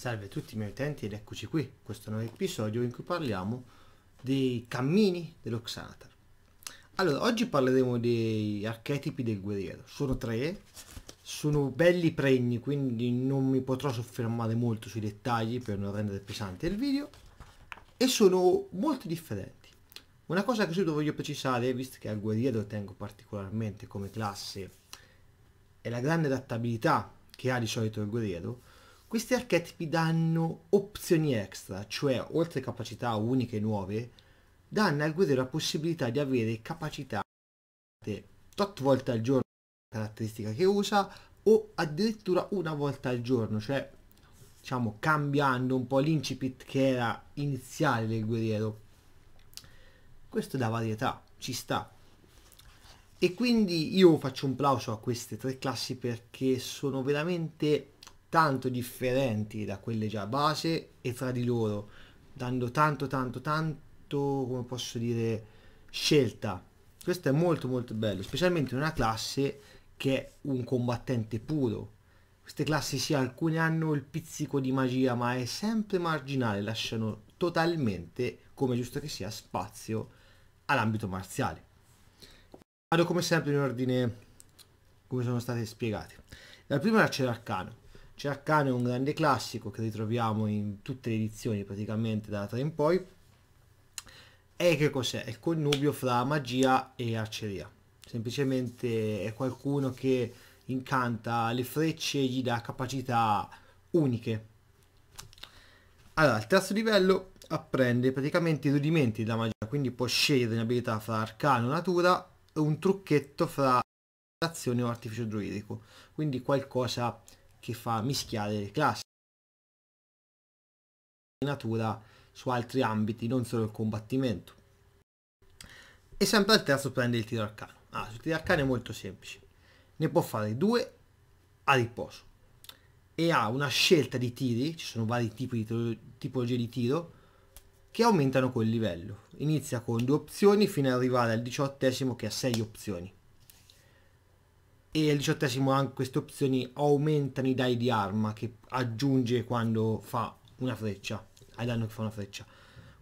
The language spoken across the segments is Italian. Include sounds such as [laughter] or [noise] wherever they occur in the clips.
Salve a tutti i miei utenti ed eccoci qui, questo nuovo episodio in cui parliamo dei cammini dell'Oxanatar. Allora, oggi parleremo dei archetipi del guerriero, sono tre, sono belli pregni, quindi non mi potrò soffermare molto sui dettagli per non rendere pesante il video, e sono molto differenti. Una cosa che subito voglio precisare, visto che al guerriero tengo particolarmente come classe, è la grande adattabilità che ha di solito il guerriero, questi archetipi danno opzioni extra, cioè oltre capacità uniche e nuove, danno al guerriero la possibilità di avere capacità tot volte al giorno caratteristica che usa o addirittura una volta al giorno, cioè diciamo cambiando un po' l'incipit che era iniziale del guerriero. Questo dà varietà, ci sta. E quindi io faccio un plauso a queste tre classi perché sono veramente tanto differenti da quelle già base e fra di loro, dando tanto tanto tanto, come posso dire, scelta. Questo è molto molto bello, specialmente in una classe che è un combattente puro. Queste classi sì, alcune hanno il pizzico di magia, ma è sempre marginale, lasciano totalmente, come giusto che sia, spazio all'ambito marziale. Vado come sempre in ordine come sono state spiegate. La prima è l'arcano, c'è cioè, è un grande classico che ritroviamo in tutte le edizioni praticamente da tre in poi. E che cos'è? È il connubio fra magia e arceria. Semplicemente è qualcuno che incanta le frecce e gli dà capacità uniche. Allora, al terzo livello apprende praticamente i rudimenti della magia, quindi può scegliere un'abilità fra arcano e natura e un trucchetto fra azione o artificio druidico, quindi qualcosa che fa mischiare le classi. Natura su altri ambiti, non solo il combattimento. E sempre al terzo prende il tiro arcano. Ah, il tiro arcano è molto semplice. Ne può fare due a riposo. E ha una scelta di tiri, ci sono vari tipi di tipologie di tiro, che aumentano col livello. Inizia con due opzioni fino ad arrivare al diciottesimo che ha sei opzioni e al diciottesimo anche queste opzioni aumentano i dai di arma che aggiunge quando fa una freccia, ai danno che fa una freccia.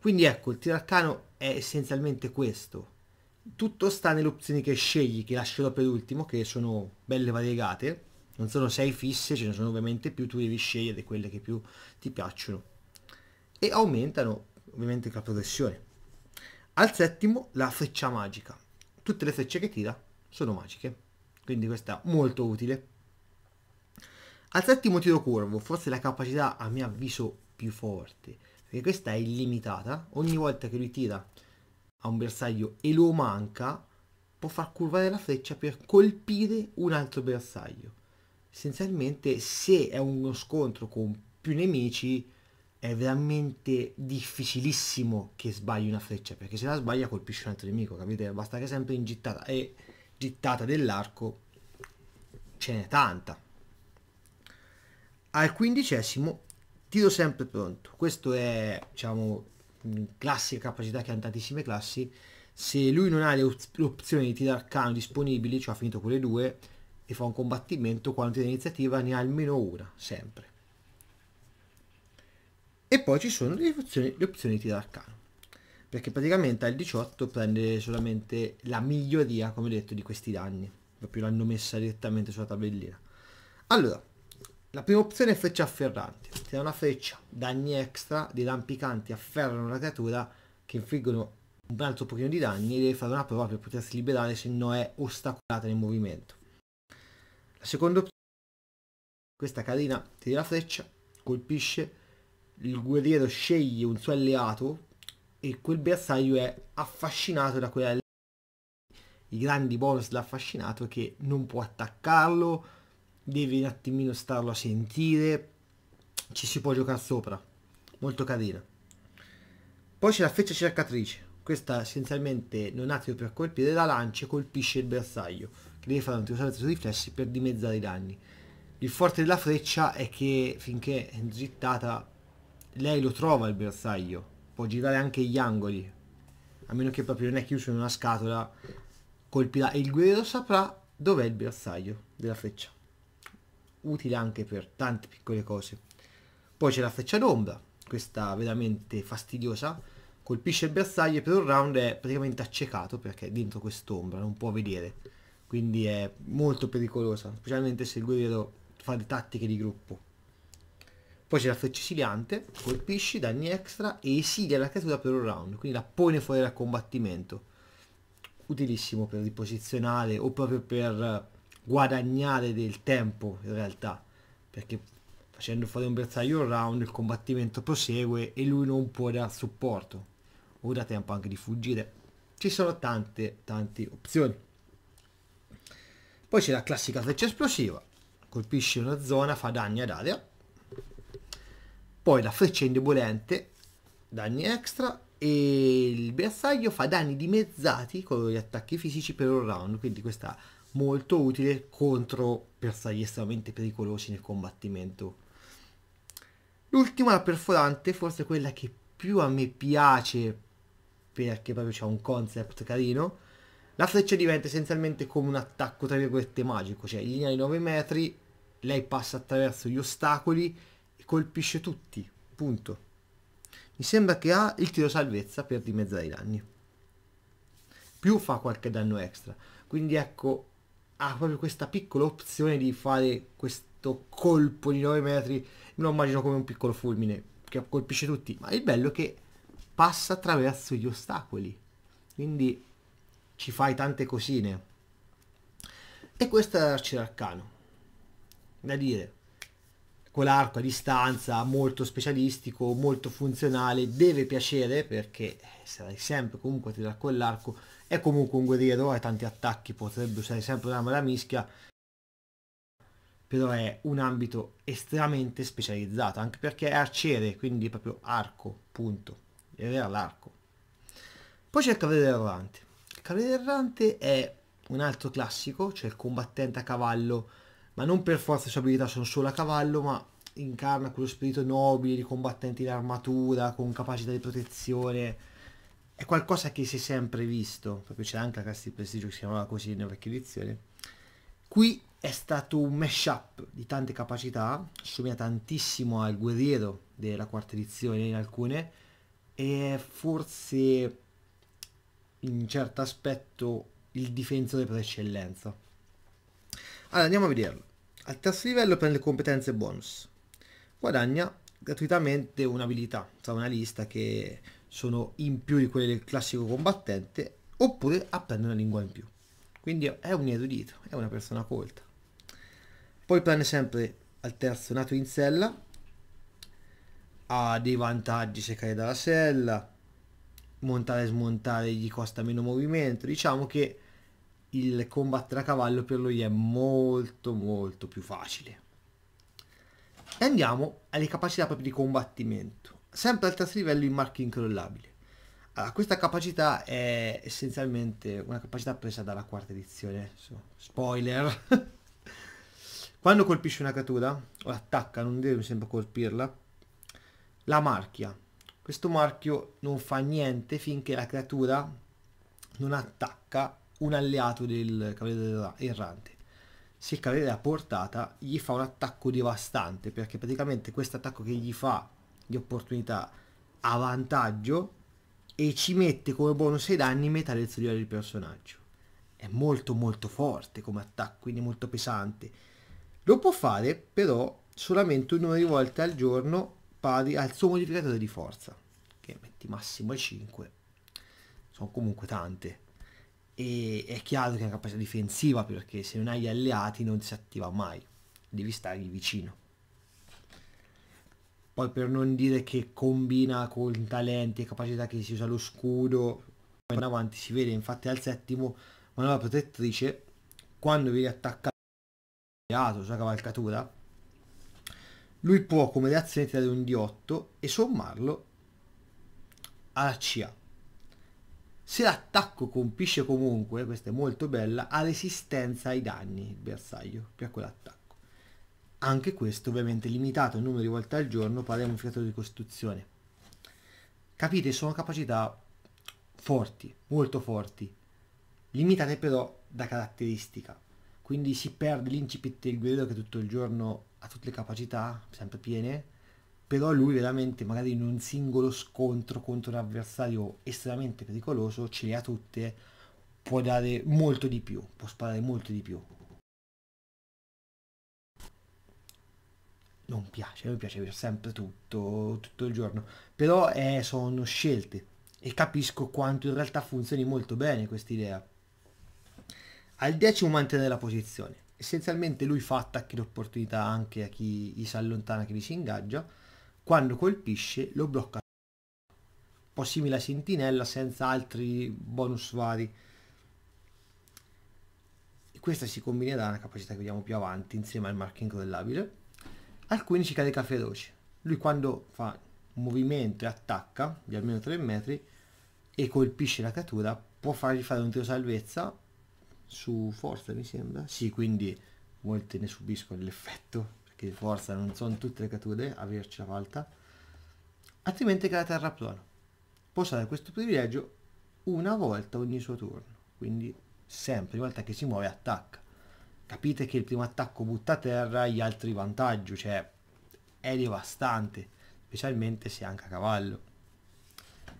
Quindi ecco, il arcano è essenzialmente questo. Tutto sta nelle opzioni che scegli, che lascerò per ultimo, che sono belle variegate. Non sono sei fisse, ce ne sono ovviamente più, tu devi scegliere quelle che più ti piacciono. E aumentano ovviamente la progressione. Al settimo la freccia magica. Tutte le frecce che tira sono magiche quindi questa è molto utile. Al settimo tiro curvo, forse la capacità a mio avviso più forte, perché questa è illimitata, ogni volta che lui tira a un bersaglio e lo manca, può far curvare la freccia per colpire un altro bersaglio. Essenzialmente se è uno scontro con più nemici è veramente difficilissimo che sbagli una freccia, perché se la sbaglia colpisce un altro nemico, capite? Basta che è sempre in gittata e gittata dell'arco ce n'è tanta. Al quindicesimo tiro sempre pronto. Questo è, diciamo, classica capacità che hanno tantissime classi. Se lui non ha le opzioni di tirare cano disponibili, cioè ha finito quelle due, e fa un combattimento, quando tiene iniziativa ne ha almeno una, sempre. E poi ci sono le opzioni, le opzioni di tirare cano perché praticamente al 18 prende solamente la miglioria, come detto, di questi danni, proprio l'hanno messa direttamente sulla tabellina. Allora, la prima opzione è freccia afferrante, tira una freccia, danni extra, dei rampicanti afferrano la creatura che infliggono un altro pochino di danni e deve fare una prova per potersi liberare se no è ostacolata nel movimento. La seconda opzione, questa carina, tira la freccia, colpisce, il guerriero sceglie un suo alleato e quel bersaglio è affascinato da quella i grandi bonus l'ha affascinato che non può attaccarlo deve un attimino starlo a sentire ci si può giocare sopra molto carina poi c'è la freccia cercatrice questa essenzialmente non ha tiro per colpire la lancia colpisce il bersaglio che deve fare un tiro sui riflessi per dimezzare i danni il forte della freccia è che finché è zittata lei lo trova il bersaglio può girare anche gli angoli a meno che proprio non è chiuso in una scatola colpirà e il guerriero saprà dov'è il bersaglio della freccia utile anche per tante piccole cose poi c'è la freccia d'ombra questa veramente fastidiosa colpisce il bersaglio e per un round è praticamente accecato perché è dentro quest'ombra non può vedere quindi è molto pericolosa specialmente se il guerriero fa le tattiche di gruppo poi c'è la freccia esiliante, colpisci, danni extra e esilia la creatura per un round, quindi la pone fuori dal combattimento. Utilissimo per riposizionare o proprio per guadagnare del tempo in realtà, perché facendo fuori un bersaglio un round il combattimento prosegue e lui non può dar supporto o da tempo anche di fuggire. Ci sono tante, tante opzioni. Poi c'è la classica freccia esplosiva, colpisce una zona, fa danni ad area poi la freccia indebolente, danni extra e il bersaglio fa danni dimezzati con gli attacchi fisici per un round, quindi questa molto utile contro bersagli estremamente pericolosi nel combattimento. L'ultima, la perforante, forse quella che più a me piace perché proprio c'è un concept carino. La freccia diventa essenzialmente come un attacco tra virgolette magico, cioè in linea di 9 metri, lei passa attraverso gli ostacoli colpisce tutti, punto. Mi sembra che ha il tiro salvezza per dimezzare i danni. Più fa qualche danno extra. Quindi ecco, ha proprio questa piccola opzione di fare questo colpo di 9 metri. Me lo immagino come un piccolo fulmine che colpisce tutti. Ma il bello è che passa attraverso gli ostacoli. Quindi ci fai tante cosine. E questo è l'arciere arcano. Da dire, con l'arco a distanza, molto specialistico, molto funzionale, deve piacere perché sarai sempre comunque a tirare con l'arco, è comunque un guerriero, ha tanti attacchi, potrebbe usare sempre un'arma da mischia, però è un ambito estremamente specializzato, anche perché è arciere, quindi proprio arco, punto, era l'arco. Poi c'è il cavaliere errante, il cavaliere errante è un altro classico, cioè il combattente a cavallo, ma non per forza le sue abilità sono solo a cavallo, ma incarna quello spirito nobile di combattenti in armatura, con capacità di protezione. È qualcosa che si è sempre visto, perché c'è anche la classe di prestigio che si chiamava così nella vecchia edizione. Qui è stato un mashup di tante capacità, somiglia tantissimo al guerriero della quarta edizione in alcune, e forse in certo aspetto il difensore per eccellenza. Allora andiamo a vederlo. Al terzo livello prende competenze bonus. Guadagna gratuitamente un'abilità, tra cioè una lista che sono in più di quelle del classico combattente, oppure apprende una lingua in più. Quindi è un erudito, è una persona colta. Poi prende sempre al terzo nato in sella, ha dei vantaggi se cade dalla sella, montare e smontare gli costa meno movimento, diciamo che il combattere a cavallo per lui è molto molto più facile. E andiamo alle capacità proprio di combattimento, sempre al terzo livello in marchio incrollabile. Allora, questa capacità è essenzialmente una capacità presa dalla quarta edizione, spoiler. [laughs] Quando colpisce una creatura, o attacca, non deve sempre colpirla, la marchia. Questo marchio non fa niente finché la creatura non attacca un alleato del Cavaliere Errante. Se il Cavaliere ha portata, gli fa un attacco devastante, perché praticamente questo attacco che gli fa di opportunità a vantaggio e ci mette come bonus ai danni metà del suo del personaggio. È molto molto forte come attacco, quindi molto pesante. Lo può fare però solamente un numero di volte al giorno pari al suo modificatore di forza, che metti massimo 5. Sono comunque tante e è chiaro che è una capacità difensiva perché se non hai alleati non si attiva mai, devi stargli vicino. Poi per non dire che combina con talenti e capacità che si usa lo scudo, in avanti si vede infatti al settimo manovra protettrice, quando viene attaccato sulla cioè cavalcatura, lui può come reazione tirare un D8 e sommarlo alla CA se l'attacco colpisce comunque, questa è molto bella, ha resistenza ai danni il bersaglio per quell'attacco. Anche questo ovviamente limitato il numero di volte al giorno, parliamo di fiatore di costruzione. Capite, sono capacità forti, molto forti, limitate però da caratteristica. Quindi si perde l'incipit del guerriero che tutto il giorno ha tutte le capacità, sempre piene, però lui veramente magari in un singolo scontro contro un avversario estremamente pericoloso ce le ha tutte, può dare molto di più, può sparare molto di più. Non piace, mi piace avere sempre tutto, tutto il giorno, però eh, sono scelte e capisco quanto in realtà funzioni molto bene questa idea. Al decimo mantenere la posizione, essenzialmente lui fa attacchi d'opportunità anche a chi gli si allontana, chi gli si ingaggia, quando colpisce lo blocca. Un po' simile a Sentinella senza altri bonus vari. E questa si combinerà una capacità che vediamo più avanti insieme al marchio incrollabile. Al 15 carica feroce. Lui quando fa movimento e attacca di almeno 3 metri e colpisce la creatura può fargli fare un tiro salvezza su forza mi sembra sì quindi molte ne subiscono l'effetto che forse non sono tutte le catture averci la falta, altrimenti che la terra plana. Posso dare questo privilegio una volta ogni suo turno, quindi sempre, ogni volta che si muove attacca. Capite che il primo attacco butta a terra gli altri vantaggi, cioè è devastante, specialmente se anche a cavallo.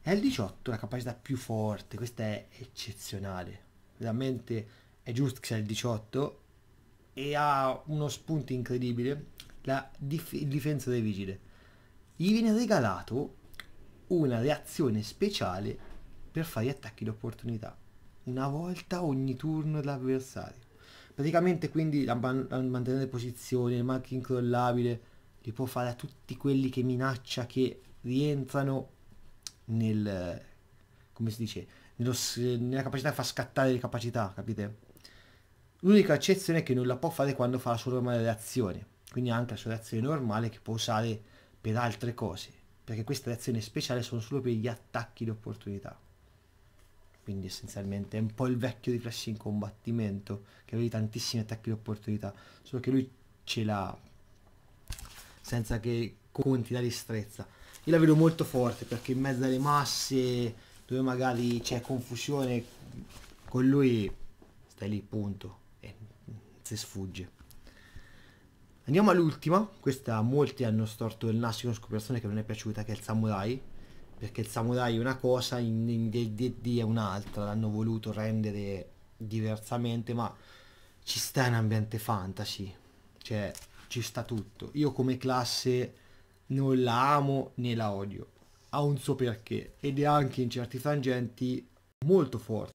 È il 18 la capacità più forte, questa è eccezionale, veramente è giusto che sia il 18 e ha uno spunto incredibile, la dif difensa dei vigile. Gli viene regalato una reazione speciale per fare attacchi d'opportunità, una volta ogni turno dell'avversario. Praticamente quindi a, man a mantenere posizione, il marchio incrollabile, li può fare a tutti quelli che minaccia che rientrano nel, come si dice, nello, nella capacità di far scattare le capacità, capite? L'unica eccezione è che non la può fare quando fa la sua normale reazione, quindi anche la sua reazione normale che può usare per altre cose, perché queste reazioni speciali sono solo per gli attacchi di opportunità. Quindi essenzialmente è un po' il vecchio riflesso in combattimento, che avevi tantissimi attacchi di opportunità, solo che lui ce l'ha senza che conti la destrezza. Io la vedo molto forte perché in mezzo alle masse dove magari c'è confusione, con lui stai lì, punto se sfugge. Andiamo all'ultima, questa molti hanno storto il naso con scoperzione che non è piaciuta, che è il samurai, perché il samurai è una cosa, in, in DD è un'altra, l'hanno voluto rendere diversamente, ma ci sta in ambiente fantasy, cioè ci sta tutto. Io come classe non la amo né la odio, ha un suo perché ed è anche in certi frangenti molto forte.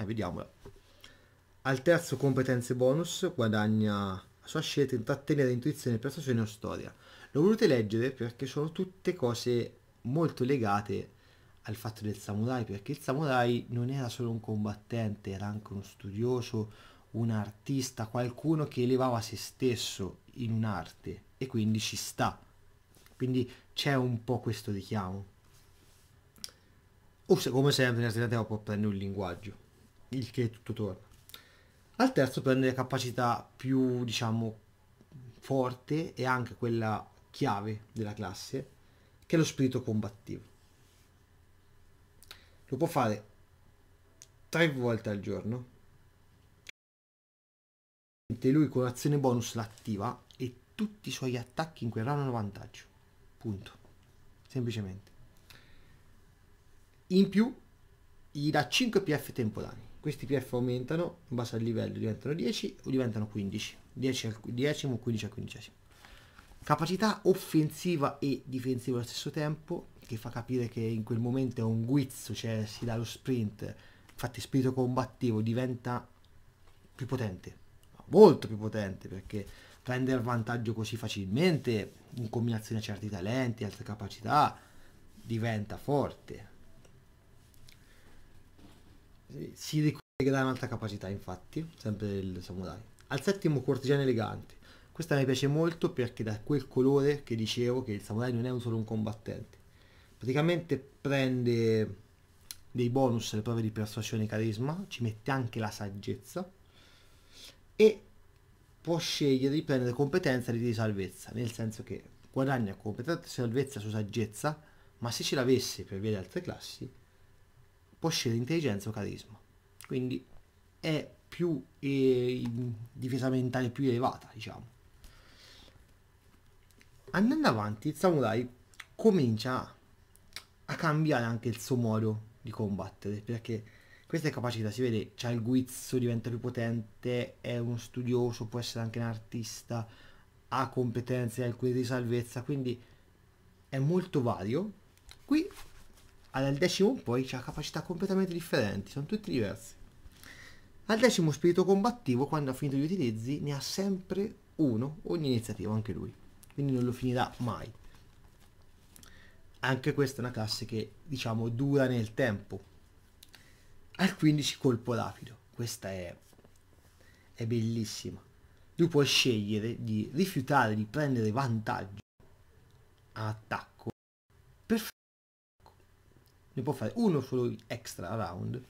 Eh, vediamola. Al terzo competenze bonus guadagna a sua scelta intrattenere intuizione, prestazione o storia. L'ho voluto leggere perché sono tutte cose molto legate al fatto del samurai, perché il samurai non era solo un combattente, era anche uno studioso, un artista, qualcuno che elevava se stesso in un'arte e quindi ci sta. Quindi c'è un po' questo richiamo. O se, come sempre in alternativa può prendere un linguaggio, il che tutto torna al terzo prende le capacità più diciamo forte e anche quella chiave della classe che è lo spirito combattivo lo può fare tre volte al giorno lui con l'azione bonus l'attiva e tutti i suoi attacchi in quel round hanno vantaggio punto semplicemente in più gli dà 5 pf temporanei questi PF aumentano in base al livello, diventano 10 o diventano 15, 10 al 10 o 15 al quindicesimo. Capacità offensiva e difensiva allo stesso tempo, che fa capire che in quel momento è un guizzo, cioè si dà lo sprint, infatti spirito combattivo diventa più potente, molto più potente, perché prendere vantaggio così facilmente, in combinazione a certi talenti, altre capacità, diventa forte si ricollega un'altra capacità, infatti, sempre il samurai. Al settimo cortigiano elegante. Questa mi piace molto perché da quel colore che dicevo che il samurai non è un solo un combattente. Praticamente prende dei bonus alle prove di persuasione e carisma, ci mette anche la saggezza e può scegliere di prendere competenza di salvezza, nel senso che guadagna competenza e salvezza su saggezza, ma se ce l'avesse per via di altre classi può scegliere intelligenza o carisma. Quindi è più eh, difesa mentale più elevata, diciamo. Andando avanti, il samurai comincia a cambiare anche il suo modo di combattere, perché questa è capacità, si vede, c'ha il guizzo, diventa più potente, è uno studioso, può essere anche un artista, ha competenze, ha alcune di salvezza, quindi è molto vario. Qui al decimo in poi ha capacità completamente differenti, sono tutti diversi. Al decimo spirito combattivo, quando ha finito gli utilizzi, ne ha sempre uno ogni iniziativa, anche lui. Quindi non lo finirà mai. Anche questa è una classe che, diciamo, dura nel tempo. Al 15 colpo rapido. Questa è, è bellissima. Lui può scegliere di rifiutare di prendere vantaggio a attacco per ne può fare uno solo extra round,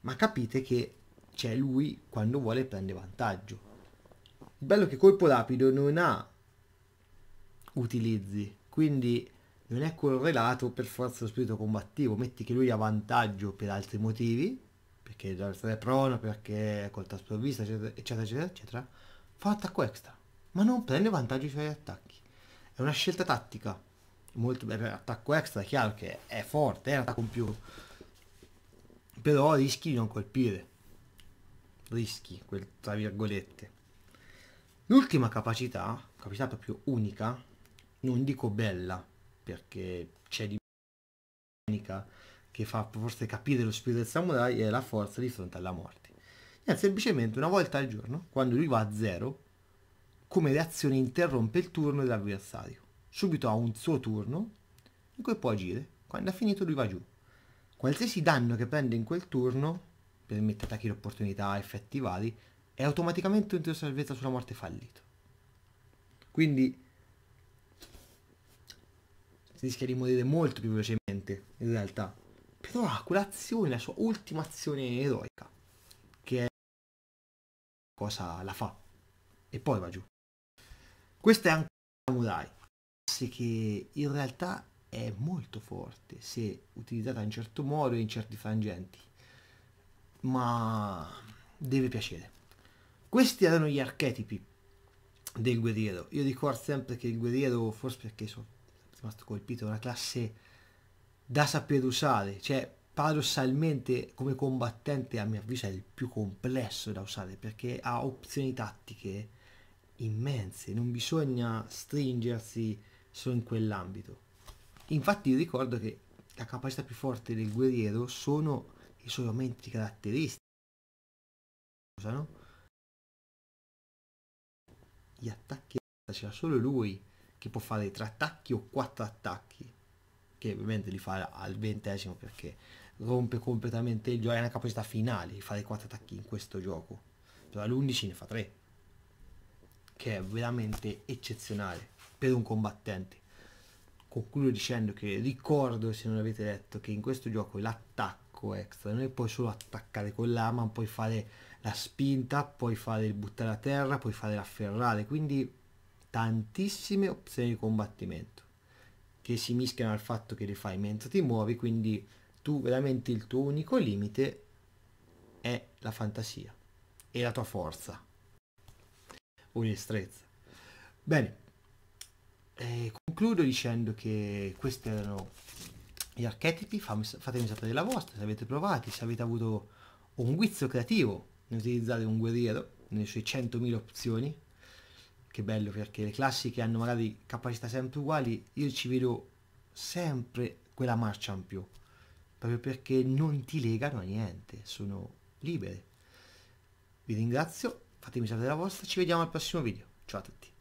ma capite che c'è lui quando vuole prende vantaggio. Il bello è che colpo rapido non ha utilizzi, quindi non è correlato per forza allo spirito combattivo, metti che lui ha vantaggio per altri motivi, perché deve essere prono, perché è colta sprovvista, eccetera, eccetera, eccetera, eccetera, fa attacco extra, ma non prende vantaggio sui suoi attacchi. È una scelta tattica, molto bene attacco extra, è chiaro che è forte, è eh, un attacco in più, però rischi di non colpire, rischi, quel, tra virgolette. L'ultima capacità, capacità proprio unica, non dico bella, perché c'è di unica che fa forse capire lo spirito del samurai è la forza di fronte alla morte. È semplicemente una volta al giorno, quando lui va a zero, come reazione interrompe il turno dell'avversario subito ha un suo turno in cui può agire. Quando ha finito lui va giù. Qualsiasi danno che prende in quel turno, permette attacchi d'opportunità, effetti vari, è automaticamente un tiro salvezza sulla morte fallito. Quindi si rischia di morire molto più velocemente, in realtà. Però ha quell'azione, la sua ultima azione eroica, che è cosa la fa. E poi va giù. Questo è anche Samurai che in realtà è molto forte se utilizzata in certo modo e in certi frangenti, ma deve piacere. Questi erano gli archetipi del guerriero. Io ricordo sempre che il guerriero, forse perché sono rimasto colpito, è una classe da saper usare, cioè paradossalmente come combattente a mio avviso è il più complesso da usare perché ha opzioni tattiche immense, non bisogna stringersi solo in quell'ambito. Infatti io ricordo che la capacità più forte del guerriero sono i suoi aumenti caratteristici. No? Gli attacchi c'era solo lui che può fare tre attacchi o quattro attacchi, che ovviamente li fa al ventesimo perché rompe completamente il gioco, è una capacità finale di fare quattro attacchi in questo gioco. Però cioè, all'11 ne fa tre, che è veramente eccezionale per un combattente. Concludo dicendo che ricordo, se non avete letto, che in questo gioco l'attacco extra non è poi solo attaccare con l'arma, puoi fare la spinta, puoi fare il buttare a terra, puoi fare l'afferrare, quindi tantissime opzioni di combattimento che si mischiano al fatto che le fai mentre ti muovi, quindi tu veramente il tuo unico limite è la fantasia e la tua forza o destrezza. Bene, eh, concludo dicendo che questi erano gli archetipi, fammi, fatemi sapere la vostra, se avete provati, se avete avuto un guizzo creativo ne un guerriero nelle sue 100.000 opzioni, che bello perché le classiche hanno magari capacità sempre uguali, io ci vedo sempre quella marcia in più, proprio perché non ti legano a niente, sono libere. Vi ringrazio, fatemi sapere la vostra, ci vediamo al prossimo video, ciao a tutti.